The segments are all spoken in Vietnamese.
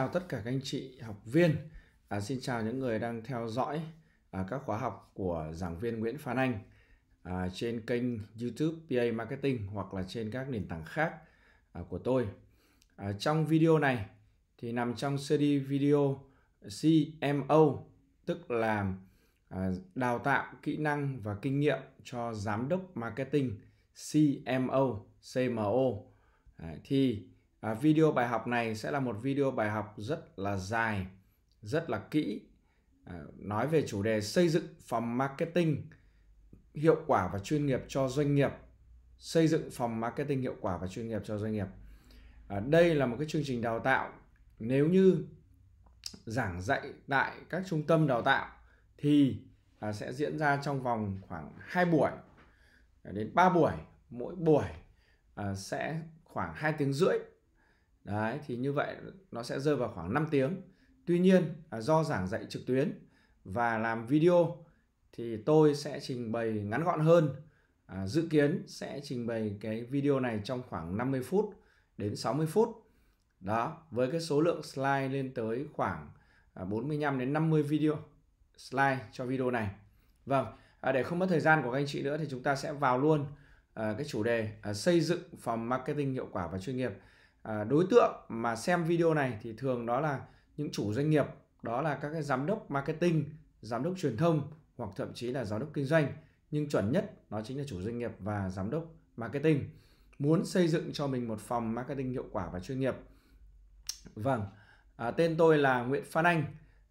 chào tất cả các anh chị học viên à, xin chào những người đang theo dõi à, các khóa học của giảng viên Nguyễn Phan Anh à, trên kênh YouTube PA Marketing hoặc là trên các nền tảng khác à, của tôi à, trong video này thì nằm trong series video CMO tức là à, đào tạo kỹ năng và kinh nghiệm cho giám đốc marketing CMO CMO à, thì à, video bài học này sẽ là một video bài học rất là dài rất là kỹ à, nói về chủ đề xây dựng phòng marketing hiệu quả và chuyên nghiệp cho doanh nghiệp xây dựng phòng marketing hiệu quả và chuyên nghiệp cho doanh nghiệp à, đây là một cái chương trình đào tạo nếu như giảng dạy tại các trung tâm đào tạo thì à, sẽ diễn ra trong vòng khoảng 2 buổi đến 3 buổi mỗi buổi à, sẽ khoảng 2 tiếng rưỡi Đấy, thì như vậy nó sẽ rơi vào khoảng 5 tiếng. Tuy nhiên à, do giảng dạy trực tuyến và làm video thì tôi sẽ trình bày ngắn gọn hơn. À, dự kiến sẽ trình bày cái video này trong khoảng 50 phút đến 60 phút. Đó, với cái số lượng slide lên tới khoảng 45 à, đến 50 video slide cho video này. Vâng, à, để không mất thời gian của các anh chị nữa thì chúng ta sẽ vào luôn à, cái chủ đề à, xây dựng phòng marketing hiệu quả và chuyên nghiệp. Ờ, đối tượng mà xem video này thì thường đó là những chủ doanh nghiệp đó là các cái giám đốc marketing giám đốc truyền thông hoặc thậm chí là giám đốc kinh doanh nhưng chuẩn nhất nó chính là chủ doanh nghiệp và giám đốc marketing muốn xây dựng cho mình một phòng marketing hiệu quả và chuyên nghiệp vâng à, tên tôi là Nguyễn Phan Anh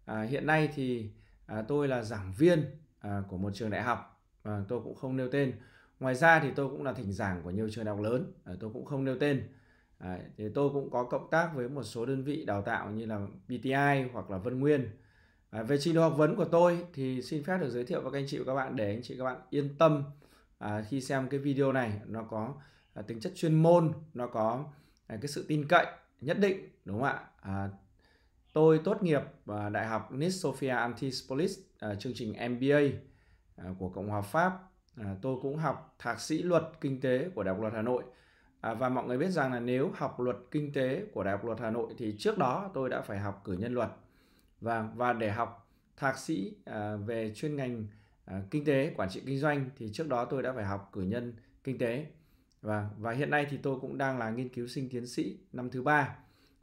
à, hiện nay thì à, tôi là giảng viên à, của một trường đại học à, tôi cũng không nêu tên ngoài ra thì tôi cũng là thỉnh giảng của nhiều trường đại học lớn à, tôi cũng không nêu tên Đấy, thì tôi cũng có cộng tác với một số đơn vị đào tạo như là PTI hoặc là Vân Nguyên. À, về trình độ học vấn của tôi thì xin phép được giới thiệu với các anh chị và các bạn để anh chị các bạn yên tâm à, khi xem cái video này nó có à, tính chất chuyên môn, nó có à, cái sự tin cậy nhất định đúng không ạ? À, tôi tốt nghiệp à, đại học NIST Sophia Antipolis à, chương trình MBA à, của Cộng hòa Pháp. À, tôi cũng học thạc sĩ luật kinh tế của Đại học luật Hà Nội À, và mọi người biết rằng là nếu học luật kinh tế của Đại học Luật Hà Nội thì trước đó tôi đã phải học cử nhân luật và vâng, và để học thạc sĩ à, về chuyên ngành à, kinh tế quản trị kinh doanh thì trước đó tôi đã phải học cử nhân kinh tế và và hiện nay thì tôi cũng đang là nghiên cứu sinh tiến sĩ năm thứ ba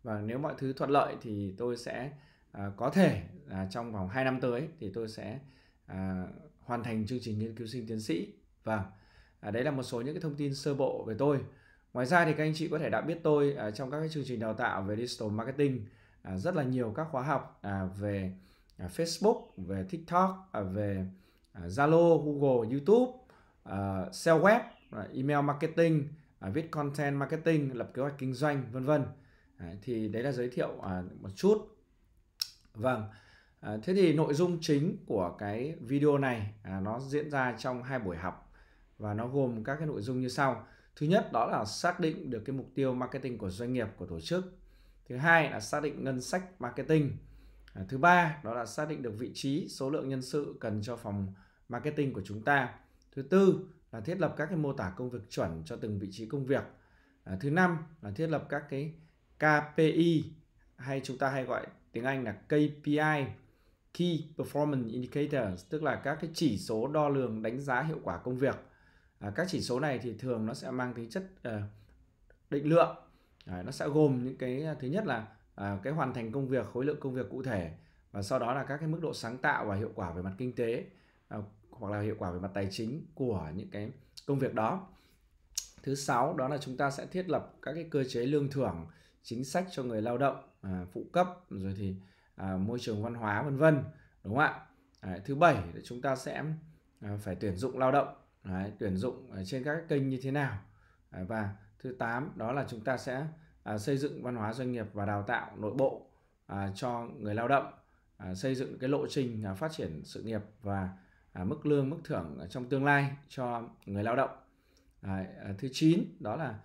và nếu mọi thứ thuận lợi thì tôi sẽ à, có thể à, trong vòng 2 năm tới thì tôi sẽ à, hoàn thành chương trình nghiên cứu sinh tiến sĩ và vâng, à, đấy là một số những cái thông tin sơ bộ về tôi Ngoài ra thì các anh chị có thể đã biết tôi à, trong các cái chương trình đào tạo về digital marketing à, rất là nhiều các khóa học à, về à, Facebook, về TikTok, à, về à, Zalo, Google, YouTube, à, sell web, à, email marketing, à, viết content marketing, lập kế hoạch kinh doanh vân vân. À, thì đấy là giới thiệu à, một chút. Vâng. À, thế thì nội dung chính của cái video này à, nó diễn ra trong hai buổi học và nó gồm các cái nội dung như sau. Thứ nhất đó là xác định được cái mục tiêu marketing của doanh nghiệp của tổ chức. Thứ hai là xác định ngân sách marketing. À, thứ ba đó là xác định được vị trí, số lượng nhân sự cần cho phòng marketing của chúng ta. Thứ tư là thiết lập các cái mô tả công việc chuẩn cho từng vị trí công việc. À, thứ năm là thiết lập các cái KPI hay chúng ta hay gọi tiếng Anh là KPI Key Performance Indicators tức là các cái chỉ số đo lường đánh giá hiệu quả công việc à, các chỉ số này thì thường nó sẽ mang tính chất à, định lượng à, nó sẽ gồm những cái à, thứ nhất là à, cái hoàn thành công việc khối lượng công việc cụ thể và sau đó là các cái mức độ sáng tạo và hiệu quả về mặt kinh tế à, hoặc là hiệu quả về mặt tài chính của những cái công việc đó thứ sáu đó là chúng ta sẽ thiết lập các cái cơ chế lương thưởng chính sách cho người lao động à, phụ cấp rồi thì à, môi trường văn hóa vân vân đúng không ạ à, thứ bảy chúng ta sẽ à, phải tuyển dụng lao động Đấy, tuyển dụng trên các kênh như thế nào và thứ 8 đó là chúng ta sẽ à, xây dựng văn hóa doanh nghiệp và đào tạo nội bộ à, cho người lao động à, xây dựng cái lộ trình phát triển sự nghiệp và mức lương mức thưởng trong tương lai cho người lao động thứ 9 đó là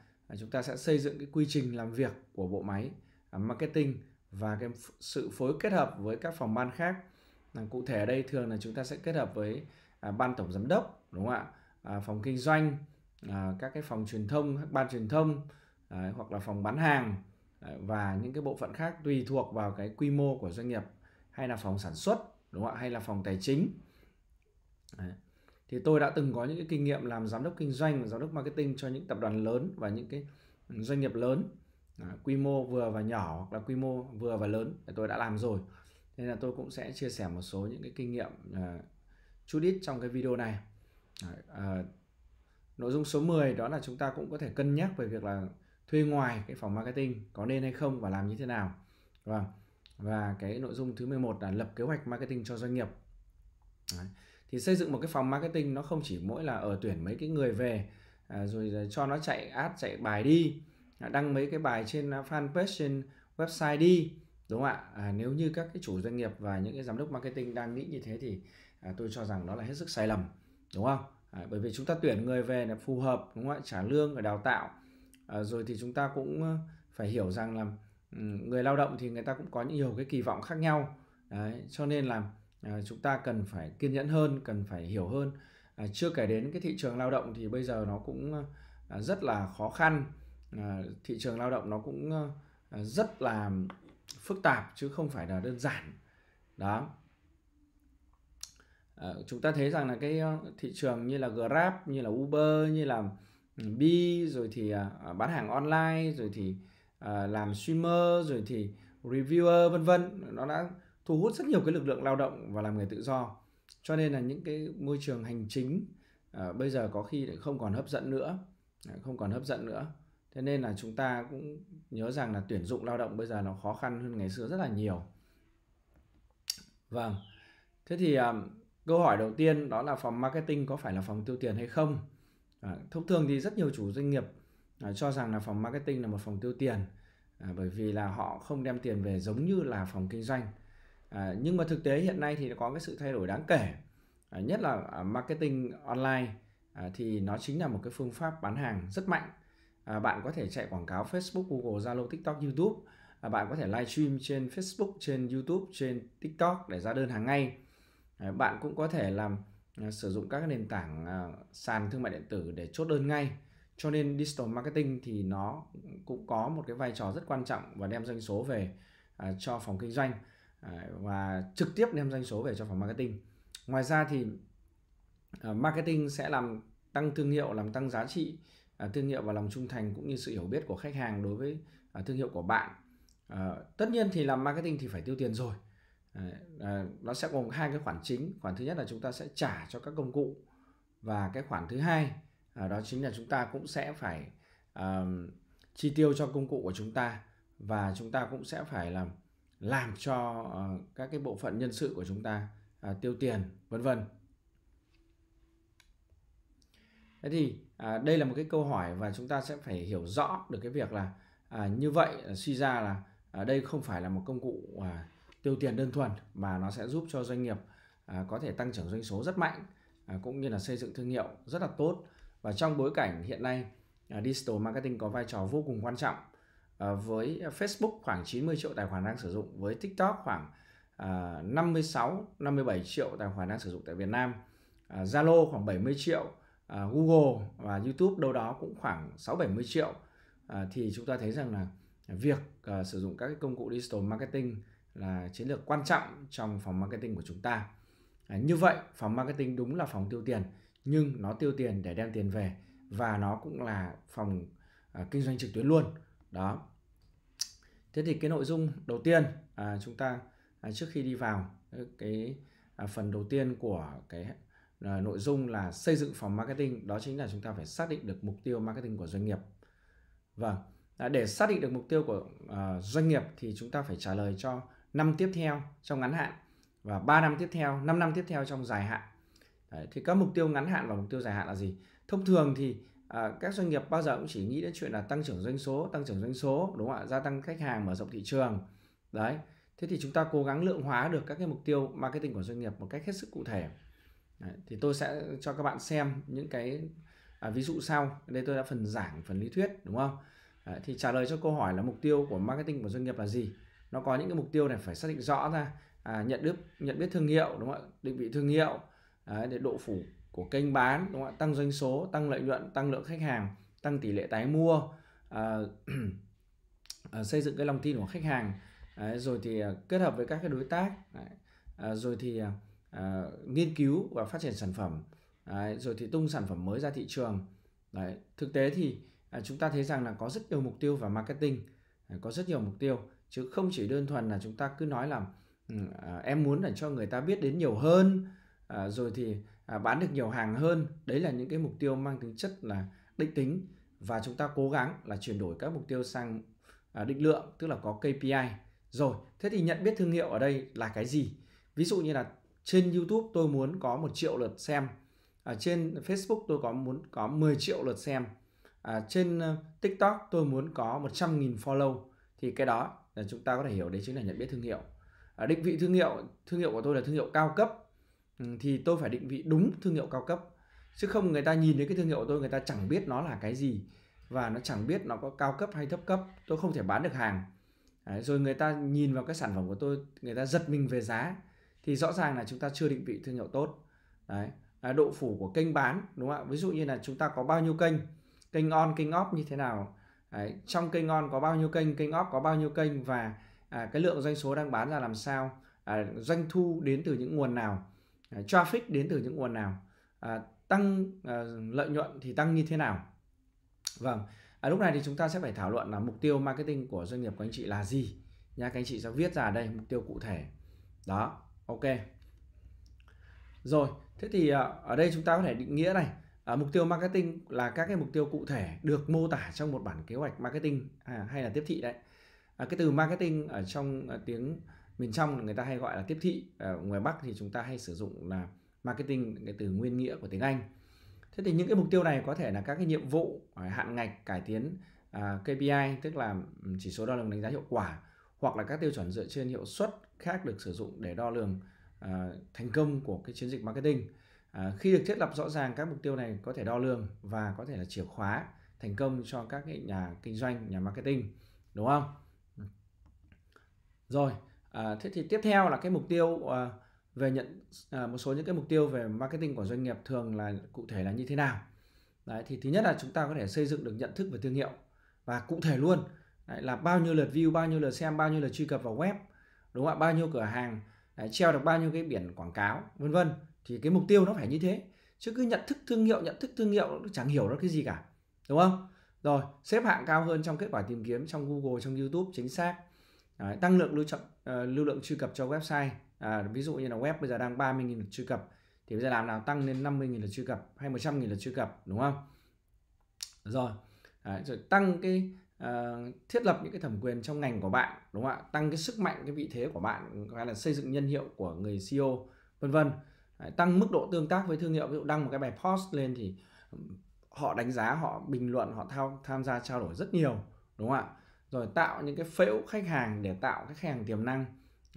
chúng ta sẽ xây dựng cái quy trình làm việc của bộ máy marketing và cái sự phối kết hợp với các phòng ban khác cụ thể ở đây thường là chúng ta sẽ kết hợp với ban tổng giám đốc đúng không ạ À, phòng kinh doanh à, các cái phòng truyền thông các ban truyền thông à, hoặc là phòng bán hàng và những cái bộ phận khác tùy thuộc vào cái quy mô của doanh nghiệp hay là phòng sản xuất đúng không ạ hay là phòng tài chính thì tôi đã từng có những cái kinh nghiệm làm giám đốc kinh doanh giám đốc marketing cho những tập đoàn lớn và những cái doanh nghiệp lớn quy mô vừa và nhỏ hoặc là quy mô vừa và lớn thì tôi đã làm rồi nên là tôi cũng sẽ chia sẻ một số những cái kinh nghiệm chút ít trong cái video này à, nội dung số 10 đó là chúng ta cũng có thể cân nhắc về việc là thuê ngoài cái phòng marketing có nên hay không và làm như thế nào và vâng, và cái nội dung thứ 11 là lập kế hoạch marketing cho doanh nghiệp Đấy. thì xây dựng một cái phòng marketing nó không chỉ mỗi là ở tuyển mấy cái người về à, rồi cho nó chạy ad chạy bài đi à, đăng mấy cái bài trên à, fanpage trên website đi đúng không ạ à, nếu như các cái chủ doanh nghiệp và những cái giám đốc marketing đang nghĩ như thế thì à, tôi cho rằng đó là hết sức sai lầm đúng không à, bởi vì chúng ta tuyển người về là phù hợp đúng không ạ trả lương và đào tạo à, rồi thì chúng ta cũng ờ, phải hiểu rằng là ừ, người lao động thì người ta cũng có nhiều cái kỳ vọng khác nhau Đấy, cho nên là à, chúng ta cần phải kiên nhẫn hơn cần phải hiểu hơn à, chưa kể đến cái thị trường lao động thì bây giờ nó cũng rất là khó khăn à, thị trường lao động nó cũng rất là phức tạp chứ không phải là đơn giản đó Ờ, chúng ta thấy rằng là cái ờ, thị trường như là Grab như là Uber như là ừ, Bi rồi thì ờ, bán hàng online rồi thì làm streamer rồi thì reviewer vân vân nó đã thu hút rất nhiều cái lực lượng lao động và làm người tự do cho nên là những cái môi trường hành chính bây giờ có khi không còn hấp dẫn nữa không còn hấp dẫn nữa thế nên là chúng ta cũng nhớ rằng là tuyển dụng lao động bây giờ nó khó khăn hơn ngày xưa rất là nhiều vâng thế thì câu hỏi đầu tiên đó là phòng marketing có phải là phòng tiêu tiền hay không à, thông thường thì rất nhiều chủ doanh nghiệp à, cho rằng là phòng marketing là một phòng tiêu tiền à, bởi vì là họ không đem tiền về giống như là phòng kinh doanh à, nhưng mà thực tế hiện nay thì có cái sự thay đổi đáng kể à, nhất là à, marketing online à, thì nó chính là một cái phương pháp bán hàng rất mạnh à, bạn có thể chạy quảng cáo Facebook Google Zalo TikTok YouTube à, bạn có thể livestream trên Facebook trên YouTube trên TikTok để ra đơn hàng ngay bạn cũng có thể làm ờ, sử dụng các nền tảng ờ, sàn thương mại điện tử để chốt đơn ngay cho nên digital marketing thì nó cũng có một cái vai trò rất quan trọng và đem doanh số về ờ, cho phòng kinh doanh và trực tiếp đem doanh số về cho phòng marketing ngoài ra thì marketing sẽ làm tăng thương hiệu làm tăng giá trị thương hiệu và lòng trung thành cũng như sự hiểu biết của khách hàng đối với thương hiệu của bạn tất nhiên thì làm marketing thì phải tiêu tiền rồi À, nó sẽ gồm hai cái khoản chính khoản thứ nhất là chúng ta sẽ trả cho các công cụ và cái khoản thứ hai à, đó chính là chúng ta cũng sẽ phải à, chi tiêu cho công cụ của chúng ta và chúng ta cũng sẽ phải làm làm cho uh, các cái bộ phận nhân sự của chúng ta uh, tiêu tiền vân vân thế thì uh, đây là một cái câu hỏi và chúng ta sẽ phải hiểu rõ được cái việc là uh, như vậy uh, suy ra là uh, đây không phải là một công cụ uh, tiêu tiền đơn thuần mà nó sẽ giúp cho doanh nghiệp à, có thể tăng trưởng doanh số rất mạnh à, cũng như là xây dựng thương hiệu rất là tốt và trong bối cảnh hiện nay à, digital marketing có vai trò vô cùng quan trọng với Facebook khoảng 90 triệu tài khoản đang sử dụng với TikTok khoảng à, 56 57 triệu tài khoản đang sử dụng tại Việt Nam Zalo khoảng 70 triệu Google và YouTube đâu đó cũng khoảng 6 70 triệu thì chúng ta thấy rằng là việc sử dụng các công cụ digital marketing là chiến lược quan trọng trong phòng marketing của chúng ta à, như vậy phòng marketing đúng là phòng tiêu tiền nhưng nó tiêu tiền để đem tiền về và nó cũng là phòng à, kinh doanh trực tuyến luôn đó thế thì cái nội dung đầu tiên à, chúng ta à, trước khi đi vào ờ, cái à, phần đầu tiên của cái à, nội dung là xây dựng phòng marketing đó chính là chúng ta phải xác định được mục tiêu marketing của doanh nghiệp vâng à, để xác định được mục tiêu của à, doanh nghiệp thì chúng ta phải trả lời cho năm tiếp theo trong ngắn hạn và 3 năm tiếp theo, 5 năm tiếp theo trong dài hạn. Đấy, thì các mục tiêu ngắn hạn và mục tiêu dài hạn là gì? Thông thường thì à, các doanh nghiệp bao giờ cũng chỉ nghĩ đến chuyện là tăng trưởng doanh số, tăng trưởng doanh số, đúng không ạ? Gia tăng khách hàng, mở rộng thị trường. Đấy. Thế thì chúng ta cố gắng lượng hóa được các cái mục tiêu marketing của doanh nghiệp một cách hết sức cụ thể. Đấy, thì tôi sẽ cho các bạn xem những cái à, ví dụ sau. Đây tôi đã phần giảng, phần lý thuyết, đúng không? Đấy, thì trả lời cho câu hỏi là mục tiêu của marketing của doanh nghiệp là gì? nó có những cái mục tiêu này phải xác định rõ ra à, nhận biết nhận biết thương hiệu đúng không ạ định vị thương hiệu à, để độ phủ của kênh bán đúng không ạ tăng doanh số tăng lợi nhuận tăng lượng khách hàng tăng tỷ lệ tái mua à, à, xây dựng cái lòng tin của khách hàng à, rồi thì à, kết hợp với các cái đối tác à, rồi thì à, à, nghiên cứu và phát triển sản phẩm à, rồi thì tung sản phẩm mới ra thị trường Đấy, thực tế thì à, chúng ta thấy rằng là có rất nhiều mục tiêu và marketing Ờ, có rất nhiều mục tiêu chứ không chỉ đơn thuần là chúng ta cứ nói là ừ, à, em muốn để cho người ta biết đến nhiều hơn à, rồi thì à, bán được nhiều hàng hơn đấy là những cái mục tiêu mang tính chất là định tính và chúng ta cố gắng là chuyển đổi các mục tiêu sang định lượng tức là có KPI rồi thế thì nhận biết thương hiệu ở đây là cái gì ví dụ như là trên YouTube tôi muốn có một triệu lượt xem ở trên Facebook tôi có muốn có 10 triệu lượt xem à, trên ờ, TikTok tôi muốn có 100.000 follow thì cái đó là chúng ta có thể hiểu đấy chính là nhận biết thương hiệu à, định vị thương hiệu thương hiệu của tôi là thương hiệu cao cấp ừ, thì tôi phải định vị đúng thương hiệu cao cấp chứ không người ta nhìn thấy cái thương hiệu của tôi người ta chẳng biết nó là cái gì và nó chẳng biết nó có cao cấp hay thấp cấp tôi không thể bán được hàng Đấy, rồi người ta nhìn vào cái sản phẩm của tôi người ta giật mình về giá thì rõ ràng là chúng ta chưa định vị thương hiệu tốt đấy à, độ phủ của kênh bán đúng không ạ ví dụ như là chúng ta có bao nhiêu kênh kênh on kênh off như thế nào Đấy, trong kênh on có bao nhiêu kênh kênh off có bao nhiêu kênh và à, cái lượng doanh số đang bán ra làm sao à, doanh thu đến từ những nguồn nào à, traffic đến từ những nguồn nào à, tăng à, lợi nhuận thì tăng như thế nào vâng à, lúc này thì chúng ta sẽ phải thảo luận là mục tiêu marketing của doanh nghiệp của anh chị là gì nha các anh chị sẽ viết ra đây mục tiêu cụ thể đó ok rồi thế thì à, ở đây chúng ta có thể định nghĩa này à, mục tiêu marketing là các cái mục tiêu cụ thể được mô tả trong một bản kế hoạch marketing à, hay là tiếp thị đấy à, cái từ marketing ở trong à, tiếng miền trong người ta hay gọi là tiếp thị à, ngoài bắc thì chúng ta hay sử dụng là marketing cái từ nguyên nghĩa của tiếng anh thế thì những cái mục tiêu này có thể là các cái nhiệm vụ à, hạn ngạch cải tiến à, kpi tức là chỉ số đo lường đánh giá hiệu quả hoặc là các tiêu chuẩn dựa trên hiệu suất khác được sử dụng để đo lường à, thành công của cái chiến dịch marketing À, khi được thiết lập rõ ràng các mục tiêu này có thể đo lường và có thể là chìa khóa thành công cho các cái nhà kinh doanh, nhà marketing, đúng không? Rồi, à, thế thì tiếp theo là cái mục tiêu à, về nhận à, một số những cái mục tiêu về marketing của doanh nghiệp thường là cụ thể là như thế nào? Đấy, thì thứ nhất là chúng ta có thể xây dựng được nhận thức về thương hiệu và cụ thể luôn đấy, là bao nhiêu lượt view, bao nhiêu lượt xem, bao nhiêu lượt truy cập vào web, đúng không ạ? Bao nhiêu cửa hàng, đấy, treo được bao nhiêu cái biển quảng cáo, vân vân thì cái mục tiêu nó phải như thế chứ cứ nhận thức thương hiệu nhận thức thương hiệu nó chẳng hiểu nó cái gì cả đúng không rồi xếp hạng cao hơn trong kết quả tìm kiếm trong google trong youtube chính xác Đấy, tăng lượng lưu trọng uh, ờ, lưu lượng truy cập cho website à, ví dụ như là web bây giờ đang 30.000 lượt truy cập thì bây giờ làm nào tăng lên 50.000 lượt truy cập hay 100.000 lượt truy cập đúng không rồi Đấy, rồi tăng cái uh, thiết lập những cái thẩm quyền trong ngành của bạn đúng không ạ tăng cái sức mạnh cái vị thế của bạn gọi là xây dựng nhân hiệu của người CEO vân vân tăng mức độ tương tác với thương hiệu ví dụ đăng một cái bài post lên thì họ đánh giá họ bình luận họ thao, tham gia trao đổi rất nhiều đúng không ạ rồi tạo những cái phễu khách hàng để tạo các khách hàng tiềm năng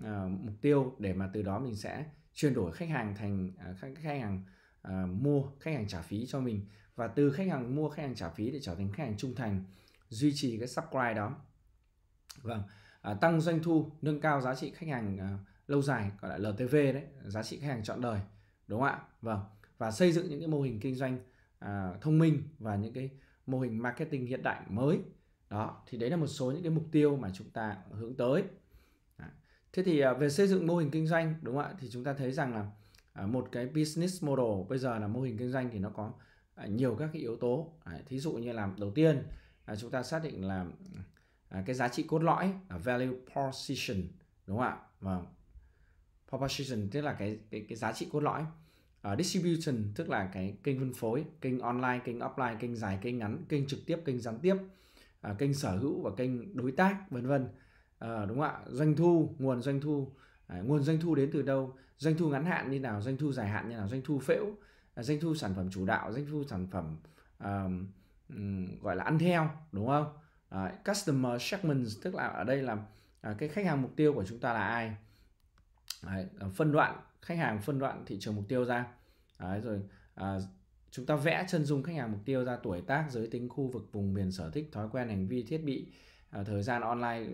uh, mục tiêu để mà từ đó mình sẽ chuyển đổi khách hàng thành uh, khách, khách hàng uh, mua khách hàng trả phí cho mình và từ khách hàng mua khách hàng trả phí để trở thành khách hàng trung thành duy trì cái subscribe đó vâng uh, tăng doanh thu nâng cao giá trị khách hàng uh, lâu dài gọi là LTV đấy giá trị khách hàng chọn đời đúng không ạ vâng và xây dựng những cái mô hình kinh doanh à, thông minh và những cái mô hình marketing hiện đại mới đó thì đấy là một số những cái mục tiêu mà chúng ta hướng tới à. thế thì à, về xây dựng mô hình kinh doanh đúng không ạ thì chúng ta thấy rằng là à, một cái business model bây giờ là mô hình kinh doanh thì nó có à, nhiều các cái yếu tố à, thí dụ như làm đầu tiên à, chúng ta xác định là à, cái giá trị cốt lõi là value proposition đúng không ạ vâng propagation tức là cái cái, cái giá trị cốt lõi uh, distribution tức là cái kênh phân phối kênh online kênh offline kênh dài kênh ngắn kênh trực tiếp kênh gián tiếp uh, kênh sở hữu và kênh đối tác vân vân uh, đúng không ạ doanh thu nguồn doanh thu uh, nguồn doanh thu đến từ đâu doanh thu ngắn hạn như nào doanh thu dài hạn như nào doanh thu phễu uh, doanh thu sản phẩm chủ đạo doanh thu sản phẩm uh, um, gọi là ăn theo đúng không uh, customer segments tức là ở đây là uh, cái khách hàng mục tiêu của chúng ta là ai Đấy, ờ, phân đoạn khách hàng phân đoạn thị trường mục tiêu ra Đấy, rồi à, chúng ta vẽ chân dung khách hàng mục tiêu ra tuổi tác giới tính khu vực vùng miền sở thích thói quen hành vi thiết bị à, thời gian online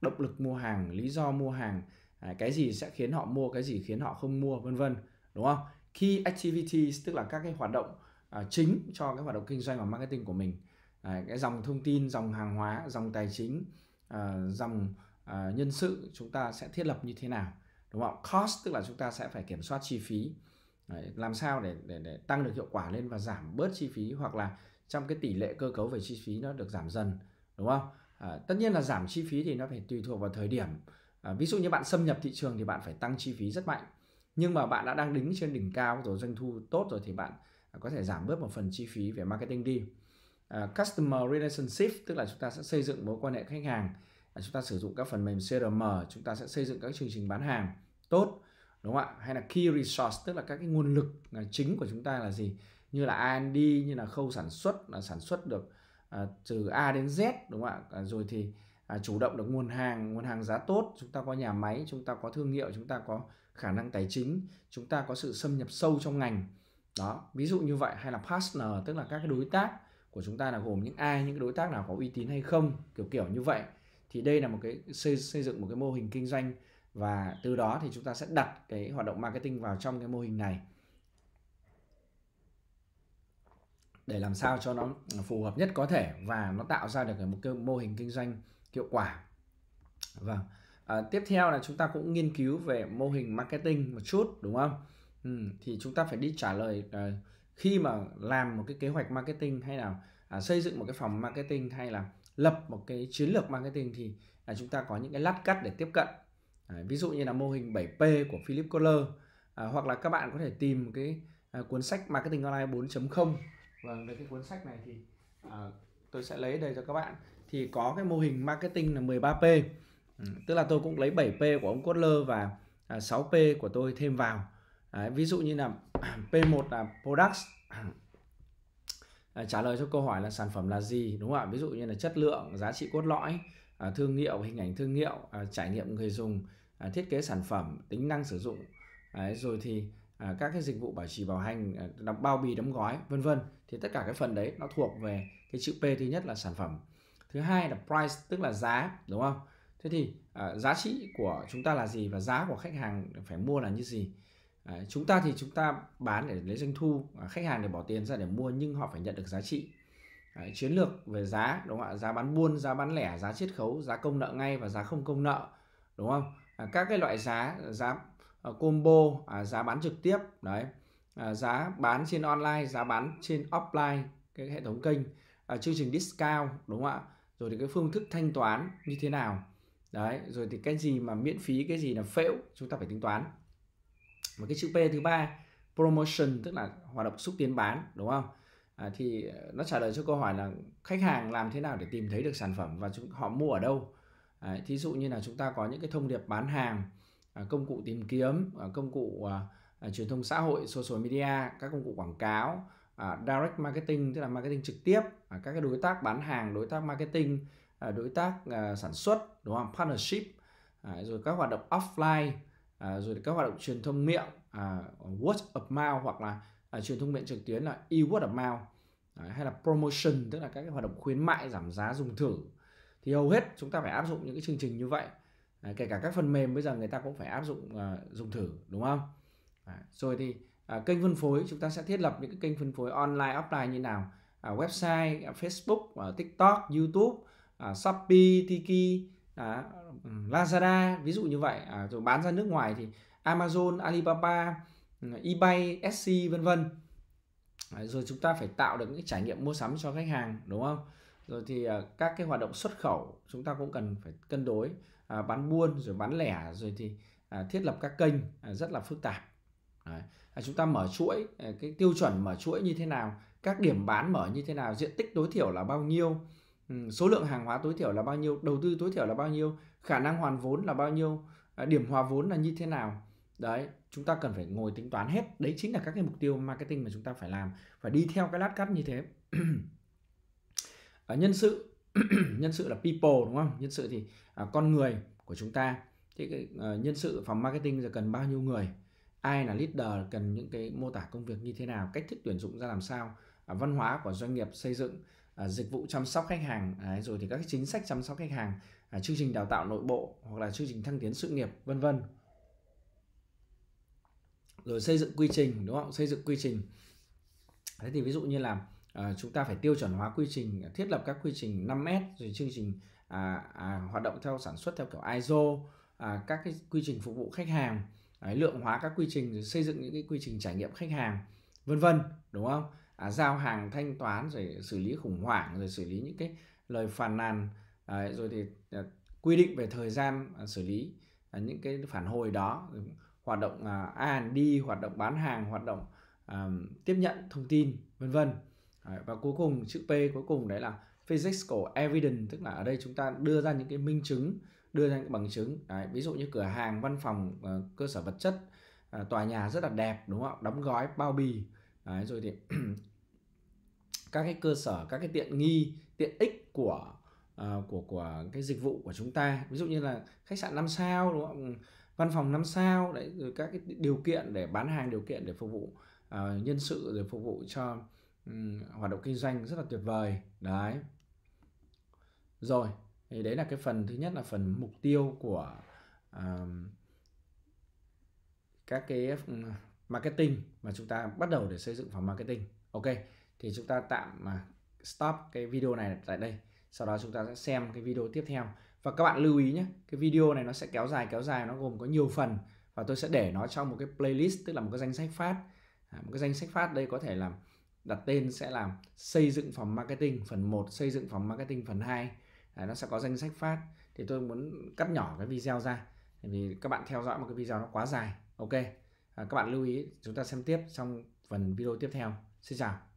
động lực mua hàng lý do mua hàng à, cái gì sẽ khiến họ mua cái gì khiến họ không mua vân vân đúng không key activities tức là các cái hoạt động à, chính cho cái hoạt động kinh doanh và marketing của mình à, cái dòng thông tin dòng hàng hóa dòng tài chính à, dòng à, nhân sự chúng ta sẽ thiết lập như thế nào đúng không cost tức là chúng ta sẽ phải kiểm soát chi phí Đấy, làm sao để, để để tăng được hiệu quả lên và giảm bớt chi phí hoặc là trong cái tỷ lệ cơ cấu về chi phí nó được giảm dần đúng không à, tất nhiên là giảm chi phí thì nó phải tùy thuộc vào thời điểm à, ví dụ như bạn xâm nhập thị trường thì bạn phải tăng chi phí rất mạnh nhưng mà bạn đã đang đứng trên đỉnh cao rồi doanh thu tốt rồi thì bạn có thể giảm bớt một phần chi phí về marketing đi à, customer relationship tức là chúng ta sẽ xây dựng mối quan hệ khách hàng chúng ta sử dụng các phần mềm CRM chúng ta sẽ xây dựng các chương trình bán hàng tốt đúng không ạ hay là key resource tức là các cái nguồn lực chính của chúng ta là gì như là R&D như là khâu sản xuất là sản xuất được à, từ A đến Z đúng không ạ à, rồi thì à, chủ động được nguồn hàng nguồn hàng giá tốt chúng ta có nhà máy chúng ta có thương hiệu chúng ta có khả năng tài chính chúng ta có sự xâm nhập sâu trong ngành đó ví dụ như vậy hay là partner tức là các cái đối tác của chúng ta là gồm những ai những cái đối tác nào có uy tín hay không kiểu kiểu như vậy thì đây là một cái xây, xây dựng một cái mô hình kinh doanh và từ đó thì chúng ta sẽ đặt cái hoạt động marketing vào trong cái mô hình này để làm sao cho nó phù hợp nhất có thể và nó tạo ra được một cái mô hình kinh doanh hiệu quả và vâng. à, tiếp theo là chúng ta cũng nghiên cứu về mô hình marketing một chút đúng không ừ, thì chúng ta phải đi trả lời à, khi mà làm một cái kế hoạch marketing hay là à, xây dựng một cái phòng marketing hay là lập một cái chiến lược marketing thì à, chúng ta có những cái lát cắt để tiếp cận à, ví dụ như là mô hình 7P của Philip Kotler à, hoặc là các bạn có thể tìm cái à, cuốn sách marketing online 4.0 và với cái cuốn sách này thì à, tôi sẽ lấy đây cho các bạn thì có cái mô hình marketing là 13P ừ, tức là tôi cũng lấy 7P của ông Kotler và à, 6P của tôi thêm vào à, ví dụ như là P1 là products Ờ, trả lời cho câu hỏi là sản phẩm là gì đúng không ạ ví dụ như là chất lượng giá trị cốt lõi ờ, thương hiệu hình ảnh thương hiệu ờ, trải nghiệm người dùng thiết kế sản phẩm tính năng sử dụng rồi thì các cái dịch vụ bảo trì bảo hành đóng bao bì đóng gói vân vân thì tất cả cái phần đấy nó thuộc về cái chữ P thứ nhất là sản phẩm thứ hai là price tức là giá đúng không thế thì giá trị của chúng ta là gì và giá của khách hàng phải mua là như gì À, chúng ta thì chúng ta bán để lấy doanh thu, à, khách hàng để bỏ tiền ra để mua nhưng họ phải nhận được giá trị. À, chiến lược về giá đúng không ạ? Giá bán buôn, giá bán lẻ, giá chiết khấu, giá công nợ ngay và giá không công nợ đúng không? À, các cái loại giá giá ờ, combo, à, giá bán trực tiếp đấy. À, giá bán trên online, giá bán trên offline cái hệ thống kênh, à, chương trình discount đúng không ạ? Rồi thì cái phương thức thanh toán như thế nào? Đấy, rồi thì cái gì mà miễn phí, cái gì là phễu, chúng ta phải tính toán và cái chữ P thứ ba promotion tức là hoạt động xúc tiến bán đúng không à, thì ờ, nó trả lời cho câu hỏi là khách hàng làm thế nào để tìm thấy được sản phẩm và chúng họ mua ở đâu à, thí dụ như là chúng ta có những cái thông điệp bán hàng à, công cụ tìm kiếm à, công cụ à, à, truyền thông xã hội social media các công cụ quảng cáo à, direct marketing tức là marketing trực tiếp à, các cái đối tác bán hàng đối tác marketing à, đối tác à, sản xuất đúng không partnership à, rồi các hoạt động offline à, rồi các hoạt động truyền thông miệng à, word of mouth hoặc là à, truyền thông miệng trực tuyến là e word of mouth à, hay là promotion tức là các cái hoạt động khuyến mại giảm giá dùng thử thì hầu hết chúng ta phải áp dụng những cái chương trình như vậy à, kể cả các phần mềm bây giờ người ta cũng phải áp dụng à, dùng thử đúng không à, rồi thì à, kênh phân phối chúng ta sẽ thiết lập những cái kênh phân phối online offline như nào à, website à, facebook à, tiktok youtube à, shopee tiki à, Lazada ví dụ như vậy à, rồi bán ra nước ngoài thì Amazon, Alibaba, eBay, SC vân vân à, rồi chúng ta phải tạo được những trải nghiệm mua sắm cho khách hàng đúng không rồi thì à, các cái hoạt động xuất khẩu chúng ta cũng cần phải cân đối à, bán buôn rồi bán lẻ rồi thì à, thiết lập các kênh à, rất là phức tạp Đấy. À, chúng ta mở chuỗi à, cái tiêu chuẩn mở chuỗi như thế nào các điểm bán mở như thế nào diện tích tối thiểu là bao nhiêu Ừ, số lượng hàng hóa tối thiểu là bao nhiêu đầu tư tối thiểu là bao nhiêu khả năng hoàn vốn là bao nhiêu à, điểm hòa vốn là như thế nào đấy chúng ta cần phải ngồi tính toán hết đấy chính là các cái mục tiêu marketing mà chúng ta phải làm phải đi theo cái lát cắt như thế à, nhân sự nhân sự là people đúng không nhân sự thì à, con người của chúng ta thì cái, à, nhân sự phòng marketing giờ cần bao nhiêu người ai là leader cần những cái mô tả công việc như thế nào cách thức tuyển dụng ra làm sao à, văn hóa của doanh nghiệp xây dựng à, dịch vụ chăm sóc khách hàng đấy, rồi thì các cái chính sách chăm sóc khách hàng à, chương trình đào tạo nội bộ hoặc là chương trình thăng tiến sự nghiệp vân vân rồi xây dựng quy trình đúng không xây dựng quy trình thế thì ví dụ như là à, chúng ta phải tiêu chuẩn hóa quy trình thiết lập các quy trình 5S rồi chương trình à, à, hoạt động theo sản xuất theo kiểu ISO à, các cái quy trình phục vụ khách hàng đấy, lượng hóa các quy trình rồi xây dựng những cái quy trình trải nghiệm khách hàng vân vân đúng không à, giao hàng thanh toán rồi xử lý khủng hoảng rồi xử lý những cái lời phàn nàn à, rồi thì à, quy định về thời gian à, xử lý à, những cái phản hồi đó hoạt động à, A&D hoạt động bán hàng hoạt động à, tiếp nhận thông tin vân vân à, và cuối cùng chữ P cuối cùng đấy là physical evidence tức là ở đây chúng ta đưa ra những cái minh chứng đưa ra những bằng chứng đấy, ví dụ như cửa hàng văn phòng à, cơ sở vật chất à, tòa nhà rất là đẹp đúng không đóng gói bao bì Đấy, rồi thì các cái cơ sở các cái tiện nghi tiện ích của uh, của của cái dịch vụ của chúng ta ví dụ như là khách sạn 5 sao đúng không ừ, văn phòng 5 sao đấy rồi các cái điều kiện để bán hàng điều kiện để phục vụ uh, nhân sự rồi phục vụ cho um, hoạt động kinh doanh rất là tuyệt vời đấy rồi thì đấy là cái phần thứ nhất là phần mục tiêu của uh, các cái ừ, marketing mà chúng ta bắt đầu để xây dựng phòng marketing ok thì chúng ta tạm mà stop cái video này tại đây sau đó chúng ta sẽ xem cái video tiếp theo và các bạn lưu ý nhé cái video này nó sẽ kéo dài kéo dài nó gồm có nhiều phần và tôi sẽ để nó trong một cái playlist tức là một cái danh sách phát à, một cái danh sách phát đây có thể là đặt tên sẽ là xây dựng phòng marketing phần 1 xây dựng phòng marketing phần 2 à, nó sẽ có danh sách phát thì tôi muốn cắt nhỏ cái video ra vì các bạn theo dõi một cái video nó quá dài ok À, các bạn lưu ý chúng ta xem tiếp trong phần video tiếp theo xin chào